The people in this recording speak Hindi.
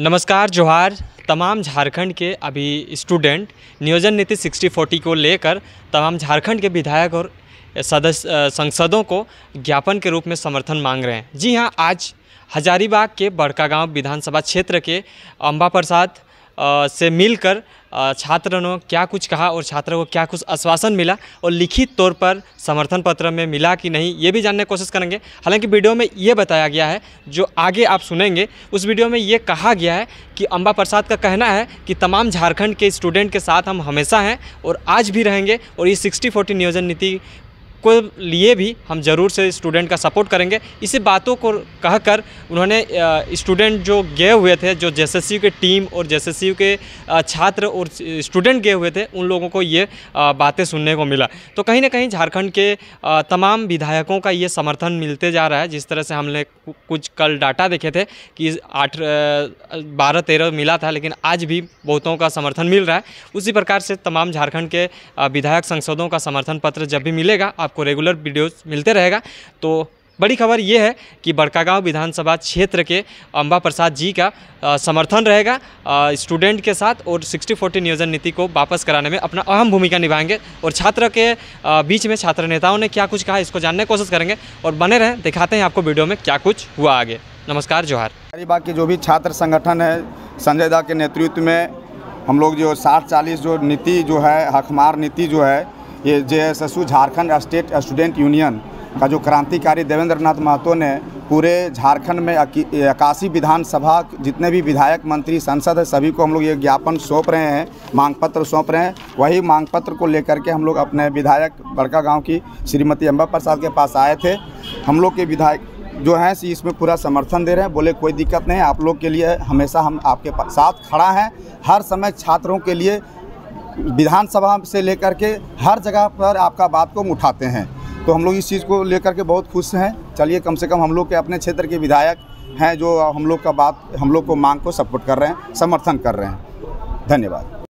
नमस्कार जोहार तमाम झारखंड के अभी स्टूडेंट नियोजन नीति 6040 को लेकर तमाम झारखंड के विधायक और सदस्य संसदों को ज्ञापन के रूप में समर्थन मांग रहे हैं जी हाँ आज हजारीबाग के गांव विधानसभा क्षेत्र के अम्बा प्रसाद से मिलकर छात्रों ने क्या कुछ कहा और छात्रों को क्या कुछ आश्वासन मिला और लिखित तौर पर समर्थन पत्र में मिला कि नहीं ये भी जानने की कोशिश करेंगे हालांकि वीडियो में ये बताया गया है जो आगे आप सुनेंगे उस वीडियो में ये कहा गया है कि अम्बा प्रसाद का कहना है कि तमाम झारखंड के स्टूडेंट के साथ हम हमेशा हैं और आज भी रहेंगे और ये सिक्सटी फोर्टी नियोजन नीति को लिए भी हम ज़रूर से स्टूडेंट का सपोर्ट करेंगे इसी बातों को कहकर उन्होंने स्टूडेंट जो गए हुए थे जो जे के टीम और जे के छात्र और स्टूडेंट गए हुए थे उन लोगों को ये बातें सुनने को मिला तो कहीं ना कहीं झारखंड के तमाम विधायकों का ये समर्थन मिलते जा रहा है जिस तरह से हमने कुछ कल डाटा देखे थे कि आठ बारह तेरह मिला था लेकिन आज भी बहुतों का समर्थन मिल रहा है उसी प्रकार से तमाम झारखंड के विधायक सांसदों का समर्थन पत्र जब भी मिलेगा आप आपको रेगुलर वीडियोस मिलते रहेगा तो बड़ी खबर ये है कि बड़कागांव विधानसभा क्षेत्र के अम्बा प्रसाद जी का समर्थन रहेगा स्टूडेंट के साथ और सिक्सटी फोर्टी नियोजन नीति को वापस कराने में अपना अहम भूमिका निभाएंगे और छात्र के बीच में छात्र नेताओं ने क्या कुछ कहा इसको जानने की कोशिश करेंगे और बने रहें दिखाते हैं आपको वीडियो में क्या कुछ हुआ आगे नमस्कार जोहार हरीबाग के जो भी छात्र संगठन है संजय दा के नेतृत्व में हम लोग जो साठ चालीस जो नीति जो है हखमार नीति जो है ये J S Jharkhand state student union का जो क्रांतिकारी देवेंद्र नाथ महतो ने पूरे झारखंड में इक्यासी विधानसभा जितने भी विधायक मंत्री सांसद हैं सभी को हम लोग ये ज्ञापन सौंप रहे हैं मांग पत्र सौंप रहे हैं वही मांग पत्र को लेकर के हम लोग अपने विधायक बड़का गांव की श्रीमती अम्बा प्रसाद के पास आए थे हम लोग के विधायक जो हैं सी इसमें पूरा समर्थन दे रहे हैं बोले कोई दिक्कत नहीं आप लोग के लिए हमेशा हम आपके साथ खड़ा हैं हर समय छात्रों के लिए विधानसभा से लेकर के हर जगह पर आपका बात को उठाते हैं तो हम लोग इस चीज़ को लेकर के बहुत खुश हैं चलिए कम से कम हम लोग के अपने क्षेत्र के विधायक हैं जो हम लोग का बात हम लोग को मांग को सपोर्ट कर रहे हैं समर्थन कर रहे हैं धन्यवाद